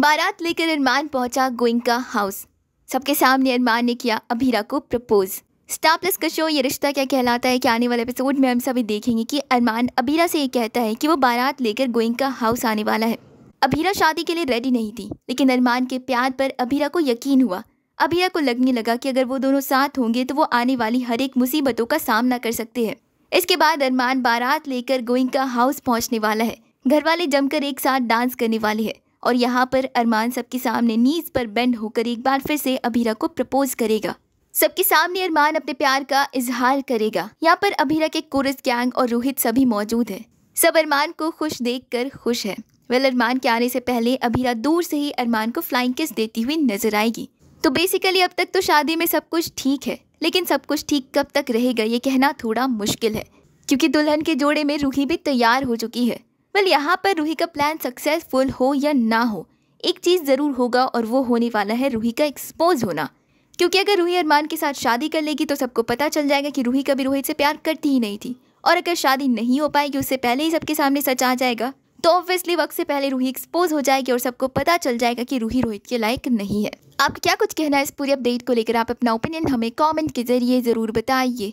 बारात लेकर अरमान पहुंचा गोइंका हाउस सबके सामने अरमान ने किया अभीरा को प्रपोज स्टार प्लस का शो ये रिश्ता क्या कहलाता है कि आने वाले एपिसोड में हम सभी देखेंगे कि अरमान अबीरा से ये कहता है कि वो बारात लेकर गोइंका हाउस आने वाला है अभीरा शादी के लिए रेडी नहीं थी लेकिन अरमान के प्यार पर अभीरा को यकीन हुआ अबीरा को लगने लगा कि अगर वो दोनों साथ होंगे तो वो आने वाली हर एक मुसीबतों का सामना कर सकते हैं इसके बाद अरमान बारात लेकर गोइंका हाउस पहुंचने वाला है घर वाले जमकर एक साथ डांस करने वाले हैं और यहाँ पर अरमान सबके सामने नीज पर बेंड होकर एक बार फिर से अभीरा को प्रपोज करेगा सबके सामने अरमान अपने प्यार का इजहार करेगा यहाँ पर अभीरा के कोरस गैंग और रोहित सभी मौजूद है सब अरमान को खुश देखकर खुश है वेल अरमान के आने से पहले अभीरा दूर से ही अरमान को फ्लाइंग किस देती हुई नजर आएगी तो बेसिकली अब तक तो शादी में सब कुछ ठीक है लेकिन सब कुछ ठीक कब तक रहेगा ये कहना थोड़ा मुश्किल है क्योंकि दुल्हन के जोड़े में रूही भी तैयार हो चुकी है वेल यहाँ पर रूही का प्लान सक्सेसफुल हो या ना हो एक चीज़ ज़रूर होगा और वो होने वाला है रूही का एक्सपोज होना क्योंकि अगर रूही अरमान के साथ शादी कर लेगी तो सबको पता चल जाएगा कि रूही कभी रोहित से प्यार करती ही नहीं थी और अगर शादी नहीं हो पाएगी उससे पहले ही सबके सामने सच आ जाएगा तो ऑब्वियसली वक्त से पहले रूही एक्सपोज हो जाएगी और सबको पता चल जाएगा कि रूही रोहित के लायक नहीं है आपका क्या कुछ कहना है इस पूरी अपडेट को लेकर आप अपना ओपिनियन हमें कमेंट के जरिए ज़रूर बताइए